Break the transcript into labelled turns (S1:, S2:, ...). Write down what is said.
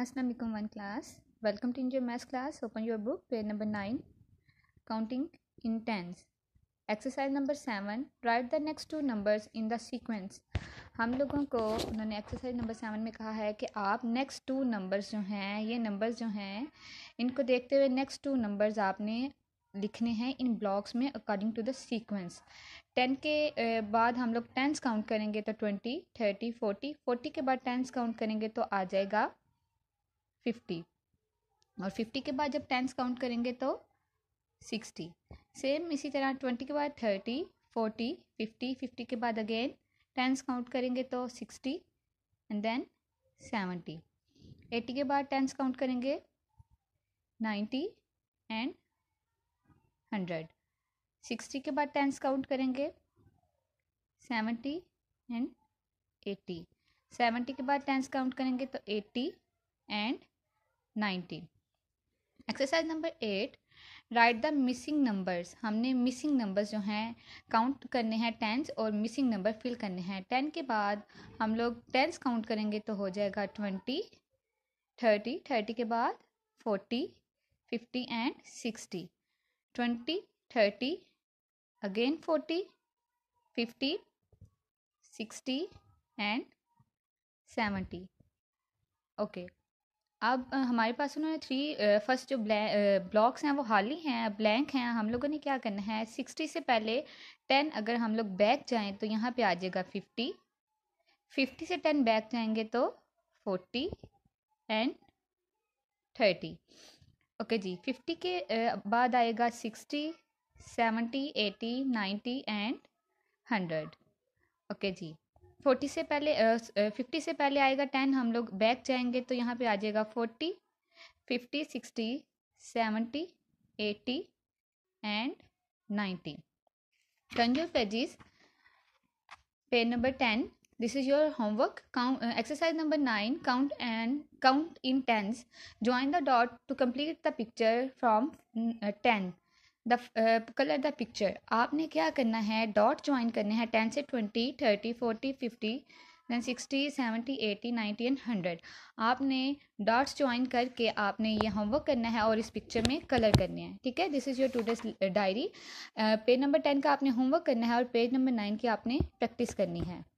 S1: Aslam one class welcome to in your math class open your book page number nine counting in tens exercise number seven right the next two numbers in the हम लोगों को उन्होंने exercise number seven में कहा है कि आप next two numbers जो हैं ये नंबर्स जो हैं इनको देखते हुए नेक्स्ट टू नंबर्स आपने लिखने हैं इन ब्लॉक्स में according to the sequence ten के बाद हम लोग टेंस काउंट करेंगे तो ट्वेंटी थर्टी फोर्टी फोर्टी के बाद टेंस काउंट करेंगे तो आ जाएगा फिफ्टी और फिफ्टी के बाद जब टेंस काउंट करेंगे तो सिक्सटी सेम इसी तरह ट्वेंटी के बाद थर्टी फोर्टी फिफ्टी फिफ्टी के बाद अगेन टेंस काउंट करेंगे तो sixty and then seventy eighty के बाद टेंस काउंट करेंगे नाइन्टी एंड हंड्रेड सिक्सटी के बाद टेंस काउंट करेंगे सेवेंटी एंड एट्टी सेवेंटी के बाद टेंस काउंट करेंगे तो eighty and nineteen exercise number eight right the missing numbers हमने मिसिंग नंबर्स जो हैं काउंट करने हैं टेंस और मिसिंग नंबर फिल करने हैं टेन के बाद हम लोग टेंस काउंट करेंगे तो हो जाएगा ट्वेंटी थर्टी थर्टी के बाद forty fifty and sixty twenty thirty again forty fifty sixty and seventy okay अब हमारे पास उन्होंने थ्री फर्स्ट जो ब्लॉक्स हैं वो ही हैं ब्लैंक हैं हम लोगों ने क्या करना है सिक्सटी से पहले टेन अगर हम लोग बैक जाएं तो यहाँ पे आ जाएगा फिफ्टी फिफ्टी से टेन बैक जाएंगे तो फोर्टी एंड थर्टी ओके जी फिफ्टी के बाद आएगा sixty seventy eighty ninety and hundred okay जी फोर्टी से पहले फिफ्टी से पहले आएगा टेन हम लोग बैक जाएंगे तो यहाँ पे आ जाएगा forty fifty sixty seventy eighty and ninety कंजो pages page number ten this is your homework count exercise number nine count and count in tens join the dot to complete the picture from ten the colour the picture आपने क्या करना है dot join करने हैं ten से twenty thirty forty fifty then sixty seventy eighty ninety and hundred आपने dots join करके आपने ये होमवर्क करना है और इस पिक्चर में कलर करने हैं ठीक है this is your today's diary page number ten का आपने होमवर्क करना है और पेज नंबर नाइन की आपने प्रैक्टिस करनी है